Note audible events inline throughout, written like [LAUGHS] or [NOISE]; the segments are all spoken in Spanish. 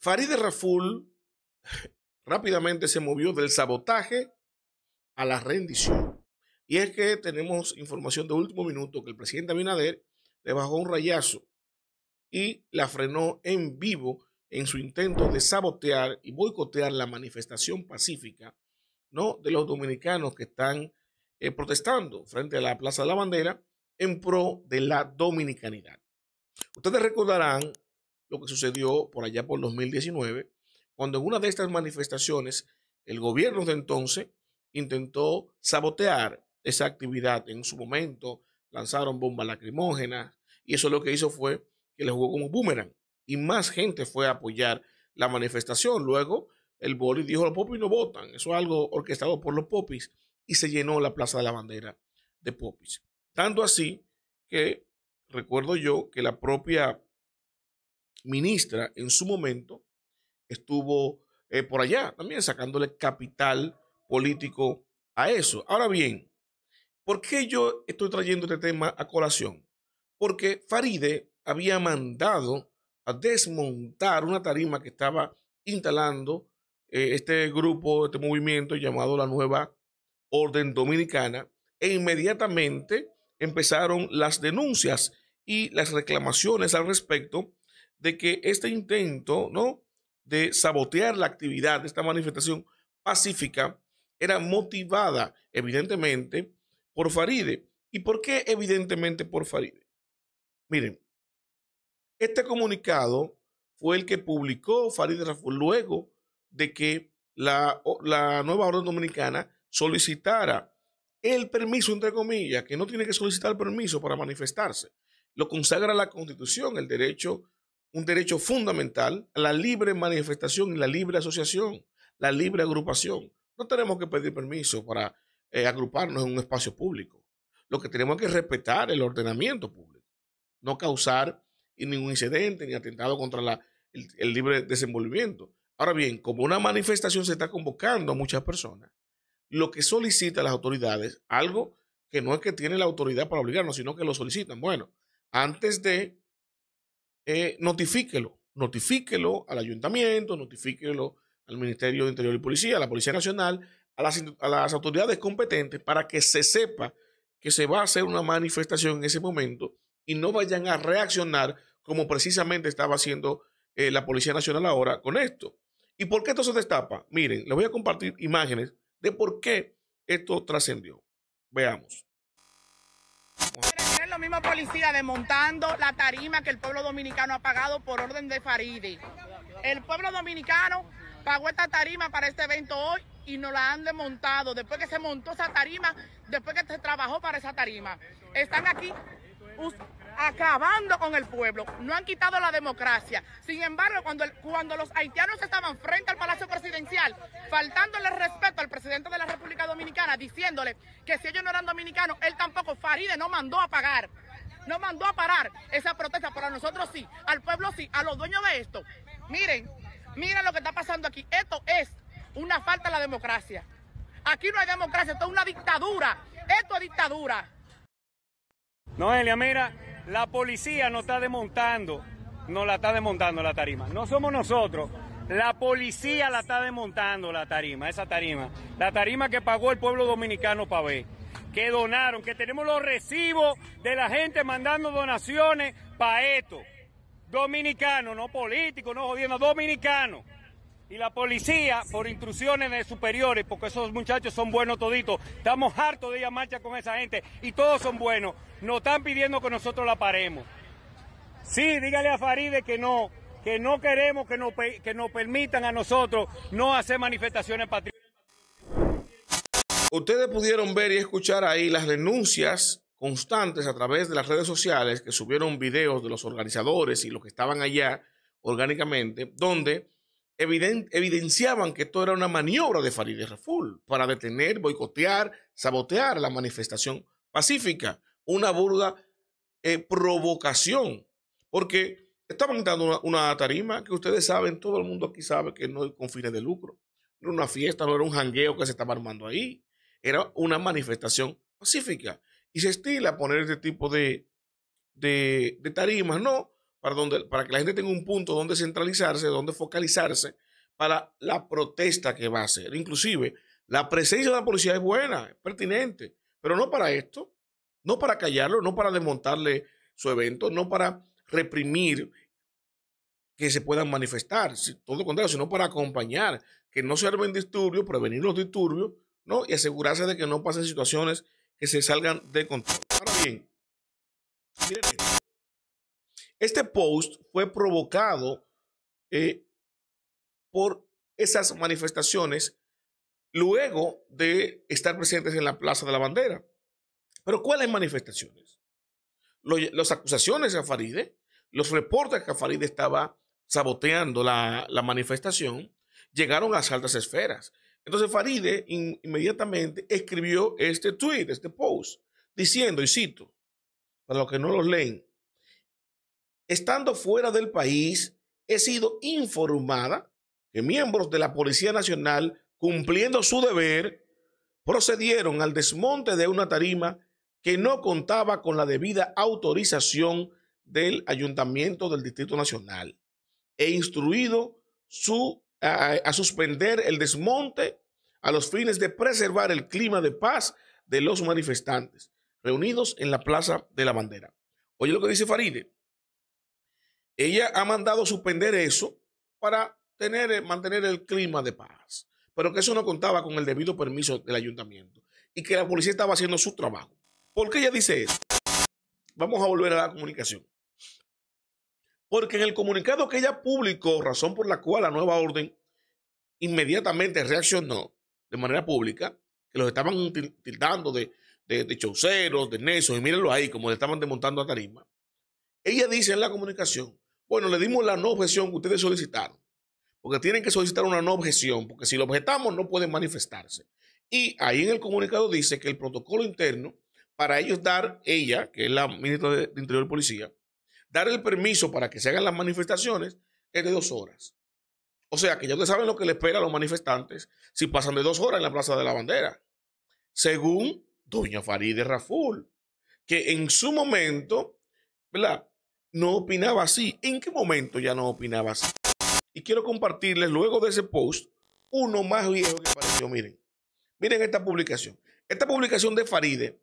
Faride Raful [LAUGHS] rápidamente se movió del sabotaje a la rendición. Y es que tenemos información de último minuto que el presidente Abinader le bajó un rayazo y la frenó en vivo en su intento de sabotear y boicotear la manifestación pacífica ¿no? de los dominicanos que están eh, protestando frente a la Plaza de la Bandera en pro de la dominicanidad. Ustedes recordarán lo que sucedió por allá por 2019, cuando en una de estas manifestaciones el gobierno de entonces intentó sabotear esa actividad en su momento, lanzaron bombas lacrimógenas y eso lo que hizo fue que le jugó como boomerang y más gente fue a apoyar la manifestación. Luego el boli dijo, los popis no votan, eso es algo orquestado por los popis y se llenó la Plaza de la Bandera de popis. Tanto así que recuerdo yo que la propia ministra en su momento estuvo eh, por allá también sacándole capital político a eso. Ahora bien, ¿por qué yo estoy trayendo este tema a colación? Porque Faride había mandado a desmontar una tarima que estaba instalando eh, este grupo, este movimiento llamado la Nueva Orden Dominicana e inmediatamente empezaron las denuncias y las reclamaciones al respecto de que este intento, ¿no? De sabotear la actividad de esta manifestación pacífica era motivada, evidentemente, por Faride. ¿Y por qué, evidentemente, por Faride? Miren, este comunicado fue el que publicó Faride Raful luego de que la, la, nueva orden dominicana solicitara el permiso, entre comillas, que no tiene que solicitar permiso para manifestarse. Lo consagra la Constitución, el derecho un derecho fundamental, la libre manifestación y la libre asociación, la libre agrupación. No tenemos que pedir permiso para eh, agruparnos en un espacio público. Lo que tenemos es que respetar el ordenamiento público, no causar ningún incidente ni atentado contra la, el, el libre desenvolvimiento. Ahora bien, como una manifestación se está convocando a muchas personas, lo que solicita las autoridades, algo que no es que tiene la autoridad para obligarnos, sino que lo solicitan. Bueno, antes de eh, notifíquelo, notifíquelo al ayuntamiento, notifíquelo al Ministerio de Interior y Policía, a la Policía Nacional, a las, autoridades competentes para que se sepa que se va a hacer una manifestación en ese momento y no vayan a reaccionar como precisamente estaba haciendo eh, la Policía Nacional ahora con esto. ¿Y por qué esto se destapa? Miren, les voy a compartir imágenes de por qué esto trascendió. Veamos misma policía desmontando la tarima que el pueblo dominicano ha pagado por orden de Faride. El pueblo dominicano pagó esta tarima para este evento hoy y nos la han desmontado. Después que se montó esa tarima, después que se trabajó para esa tarima. Están aquí acabando con el pueblo, no han quitado la democracia. Sin embargo, cuando, cuando los haitianos estaban frente al Palacio Presidencial, faltándole respeto al presidente de la República Dominicana, diciéndole que si ellos no eran dominicanos, él tampoco, Faride no mandó a pagar, no mandó a parar esa protesta, pero a nosotros sí, al pueblo sí, a los dueños de esto. Miren, miren lo que está pasando aquí. Esto es una falta de la democracia. Aquí no hay democracia, esto es una dictadura. Esto es dictadura. Noelia, mira, la policía no está desmontando, no la está desmontando la tarima. No somos nosotros, la policía la está desmontando la tarima, esa tarima. La tarima que pagó el pueblo dominicano para ver, que donaron, que tenemos los recibos de la gente mandando donaciones para esto. Dominicano, no político, no jodiendo, dominicano y la policía por intrusiones de superiores, porque esos muchachos son buenos toditos. Estamos hartos de ir a marcha con esa gente y todos son buenos. No están pidiendo que nosotros la paremos. Sí, dígale a Faride que no, que no queremos que nos, que nos permitan a nosotros no hacer manifestaciones patrióticas. Ustedes pudieron ver y escuchar ahí las denuncias constantes a través de las redes sociales que subieron videos de los organizadores y los que estaban allá orgánicamente, donde evidenciaban que esto era una maniobra de Farideh Raful para detener, boicotear, sabotear la manifestación pacífica. Una burda eh, provocación, porque estaban dando una, tarima que ustedes saben, todo el mundo aquí sabe que no es con fines de lucro. No era una fiesta, no era un jangueo que se estaba armando ahí. Era una manifestación pacífica. Y se estila poner este tipo de, de, de tarimas, ¿no? para, que la gente tenga un punto donde centralizarse, donde focalizarse para la protesta que va a hacer. Inclusive, la presencia de la policía es buena, es pertinente, pero no para esto, no para callarlo, no para desmontarle su evento, no para reprimir que se puedan manifestar, todo contrario, sino para acompañar, que no se armen disturbios, prevenir los disturbios, ¿no? Y asegurarse de que no pasen situaciones que se salgan de control. Ahora bien, miren esto. Este post fue provocado eh, por esas manifestaciones luego de estar presentes en la Plaza de la Bandera. Pero ¿cuáles manifestaciones? las acusaciones a Faride, los reportes que Faride estaba saboteando la, manifestación, llegaron a las altas esferas. Entonces Faride inmediatamente escribió este tweet, este post, diciendo, y cito, para los que no los leen, estando fuera del país, he sido informada que miembros de la Policía Nacional, cumpliendo su deber, procedieron al desmonte de una tarima que no contaba con la debida autorización del Ayuntamiento del Distrito Nacional. e instruido su, a, a suspender el desmonte a los fines de preservar el clima de paz de los manifestantes reunidos en la Plaza de la Bandera. Oye lo que dice Faride. Ella ha mandado suspender eso para tener, eh, mantener el clima de paz, pero que eso no contaba con el debido permiso del ayuntamiento y que la policía estaba haciendo su trabajo. ¿Por qué ella dice eso? Vamos a volver a la comunicación. Porque en el comunicado que ella publicó, razón por la cual la nueva orden inmediatamente reaccionó de manera pública, que los estaban tildando de, de, de chauceros, de y mírenlo ahí, como le estaban desmontando a tarima. Ella dice en la comunicación bueno, le dimos la no objeción que ustedes solicitaron, porque tienen que solicitar una no objeción, porque si lo objetamos no pueden manifestarse. Y ahí en el comunicado dice que el protocolo interno, para ellos dar, ella, que es la ministra de Interior y Policía, dar el permiso para que se hagan las manifestaciones es de dos horas. O sea que ya ustedes saben lo que le espera a los manifestantes si pasan de dos horas en la Plaza de la Bandera, según doña Farideh Raful, que en su momento, ¿verdad? no opinaba así. ¿En qué momento ya no opinaba así? Y quiero compartirles luego de ese post uno más viejo que apareció. Miren, miren esta publicación. Esta publicación de Faride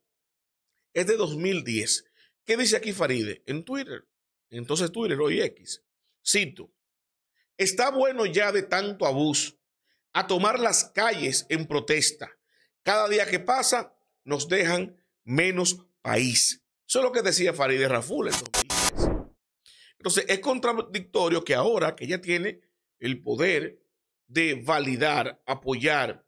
es de 2010. ¿Qué dice aquí Faride? En Twitter. Entonces Twitter, hoy X. Cito. Está bueno ya de tanto abuso a tomar las calles en protesta. Cada día que pasa nos dejan menos país. Eso es lo que decía Faride Raful entonces, es contradictorio que ahora que ella tiene el poder de validar, apoyar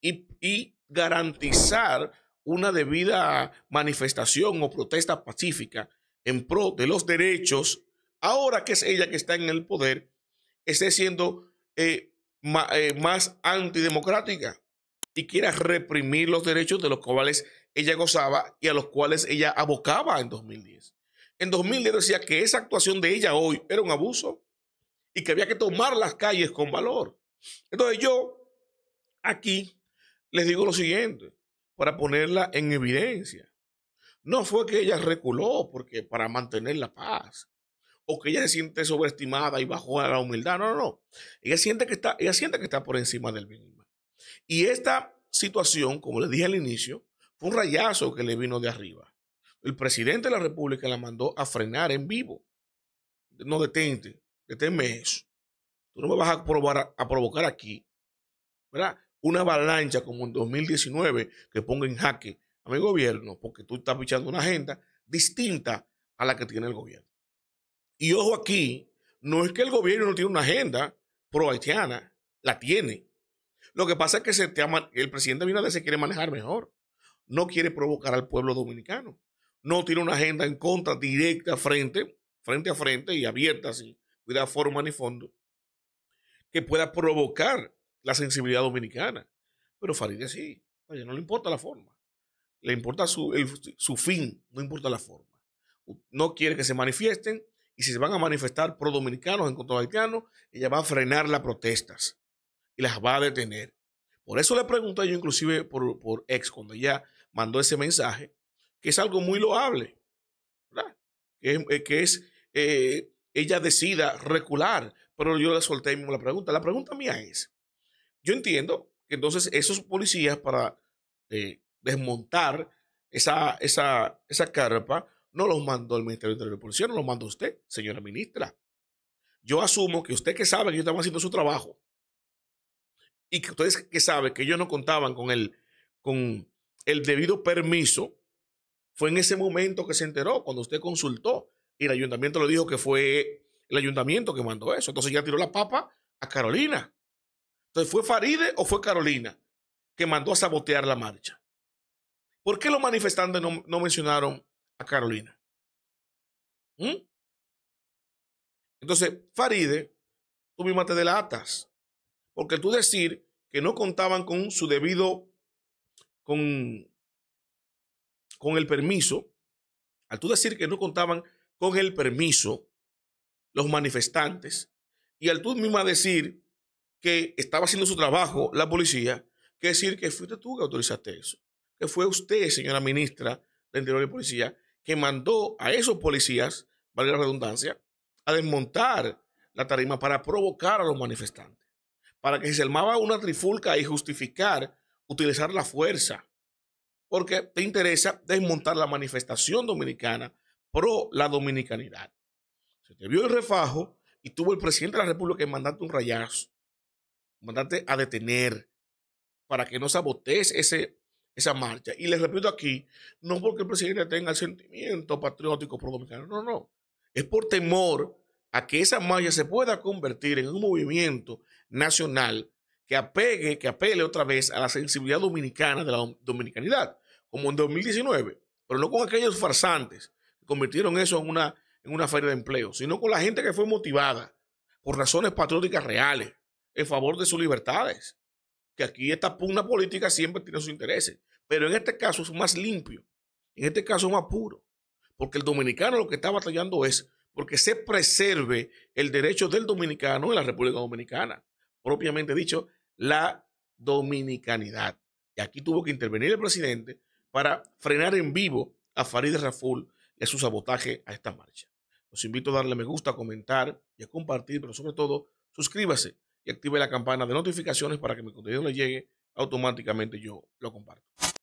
y, garantizar una debida manifestación o protesta pacífica en pro de los derechos, ahora que es ella que está en el poder, esté siendo eh, eh, más antidemocrática y quiera reprimir los derechos de los cuales ella gozaba y a los cuales ella abocaba en 2010. En 2000 le decía que esa actuación de ella hoy era un abuso y que había que tomar las calles con valor. Entonces yo aquí les digo lo siguiente, para ponerla en evidencia. No fue que ella reculó porque para mantener la paz o que ella se siente sobreestimada y bajó a la humildad. No, no, no. Ella siente que está, ella siente que está por encima del bien y esta situación, como le dije al inicio, fue un rayazo que le vino de arriba el presidente de la República la mandó a frenar en vivo. No detente, deténme eso. Tú no me vas a, a provocar aquí, ¿verdad? Una avalancha como en 2019 que ponga en jaque a mi gobierno, porque tú estás pichando una agenda distinta a la que tiene el gobierno. Y ojo aquí, no es que el gobierno no tiene una agenda pro haitiana, la tiene. Lo que pasa es que se el presidente Abinader se quiere manejar mejor. No quiere provocar al pueblo dominicano no tiene una agenda en contra directa frente, frente a frente y abierta, así, cuidar forma ni fondo, que pueda provocar la sensibilidad dominicana. Pero Farideh sí, ella no le importa la forma, le importa su, fin, no importa la forma. No quiere que se manifiesten y si se van a manifestar pro dominicanos en contra de haitianos, ella va a frenar las protestas y las va a detener. Por eso le pregunté yo inclusive por, por ex, cuando ella mandó ese mensaje, que es algo muy loable, Que, es, eh, eh, ella decida recular, pero yo le solté mismo la pregunta. La pregunta mía es, yo entiendo que entonces esos policías para eh, desmontar esa, esa, esa carpa, no los mandó el Ministerio de Policía, no los mandó usted, señora ministra. Yo asumo que usted que sabe que ellos estaban haciendo su trabajo y que ustedes que saben que ellos no contaban con el, con el debido permiso fue en ese momento que se enteró, cuando usted consultó y el ayuntamiento le dijo que fue el ayuntamiento que mandó eso. Entonces ya tiró la papa a Carolina. Entonces, ¿fue Faride o fue Carolina que mandó a sabotear la marcha? ¿Por qué los manifestantes no, mencionaron a Carolina? ¿Mm? Entonces, Faride, tú mismo te delatas. Porque tú decir que no contaban con su debido, con con el permiso, al tú decir que no contaban con el permiso los manifestantes, y al tú misma decir que estaba haciendo su trabajo la policía, que decir que fuiste tú que autorizaste eso, que fue usted, señora ministra de Interior y Policía, que mandó a esos policías, vale la redundancia, a desmontar la tarima para provocar a los manifestantes, para que se armaba una trifulca y justificar utilizar la fuerza porque te interesa desmontar la manifestación dominicana pro la dominicanidad. Se te vio el refajo y tuvo el presidente de la República que mandarte un rayazo, mandarte a detener para que no sabotees ese, esa marcha. Y les repito aquí, no porque el presidente tenga el sentimiento patriótico pro dominicano, no, no. Es por temor a que esa marcha se pueda convertir en un movimiento nacional que apegue, que apele otra vez a la sensibilidad dominicana de la dominicanidad como en 2019, pero no con aquellos farsantes que convirtieron eso en una, en una feria de empleo, sino con la gente que fue motivada por razones patrióticas reales en favor de sus libertades. Que aquí esta pugna política siempre tiene sus intereses, pero en este caso es más limpio, en este caso es más puro, porque el dominicano lo que está batallando es porque se preserve el derecho del dominicano en la República Dominicana, propiamente dicho, la dominicanidad. Y aquí tuvo que intervenir el presidente para frenar en vivo a Farid Raful y a su sabotaje a esta marcha. Los invito a darle me gusta, a comentar y a compartir, pero sobre todo suscríbase y active la campana de notificaciones para que mi contenido le llegue automáticamente yo lo comparto.